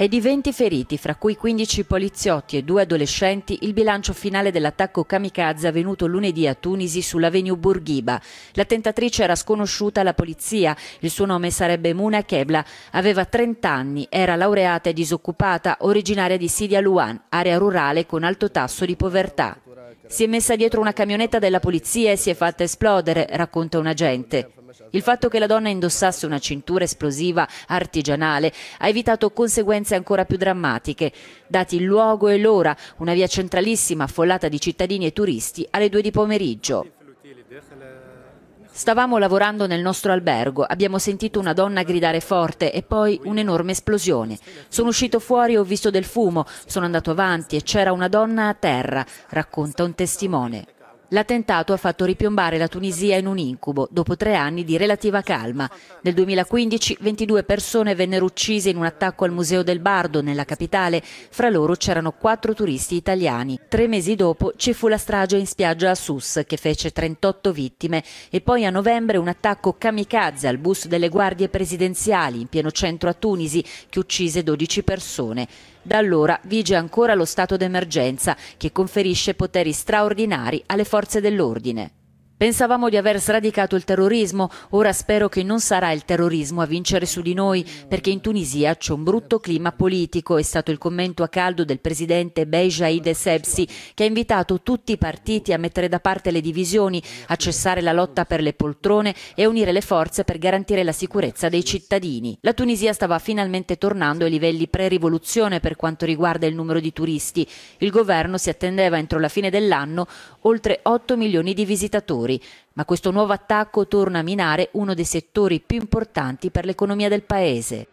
e di 20 feriti, fra cui 15 poliziotti e due adolescenti, il bilancio finale dell'attacco kamikaze avvenuto lunedì a Tunisi sull'avenue Bourguiba. La tentatrice era sconosciuta alla polizia, il suo nome sarebbe Muna Kebla, aveva 30 anni, era laureata e disoccupata, originaria di Sidi Alouan, area rurale con alto tasso di povertà. Si è messa dietro una camionetta della polizia e si è fatta esplodere, racconta un agente. Il fatto che la donna indossasse una cintura esplosiva artigianale ha evitato conseguenze ancora più drammatiche, dati il luogo e l'ora, una via centralissima affollata di cittadini e turisti alle due di pomeriggio. Stavamo lavorando nel nostro albergo, abbiamo sentito una donna gridare forte e poi un'enorme esplosione. Sono uscito fuori, e ho visto del fumo, sono andato avanti e c'era una donna a terra, racconta un testimone. L'attentato ha fatto ripiombare la Tunisia in un incubo dopo tre anni di relativa calma. Nel 2015 22 persone vennero uccise in un attacco al Museo del Bardo nella capitale, fra loro c'erano quattro turisti italiani. Tre mesi dopo ci fu la strage in spiaggia a Sus che fece 38 vittime e poi a novembre un attacco kamikaze al bus delle guardie presidenziali in pieno centro a Tunisi che uccise 12 persone. Da allora vige ancora lo stato d'emergenza che conferisce poteri straordinari alle forze dell'ordine. Pensavamo di aver sradicato il terrorismo, ora spero che non sarà il terrorismo a vincere su di noi, perché in Tunisia c'è un brutto clima politico, è stato il commento a caldo del presidente Bejaïd Sebsi, che ha invitato tutti i partiti a mettere da parte le divisioni, a cessare la lotta per le poltrone e a unire le forze per garantire la sicurezza dei cittadini. La Tunisia stava finalmente tornando ai livelli pre-rivoluzione per quanto riguarda il numero di turisti. Il governo si attendeva entro la fine dell'anno oltre 8 milioni di visitatori produttori, ma questo nuovo attacco torna a minare uno dei settori più importanti per l'economia del Paese.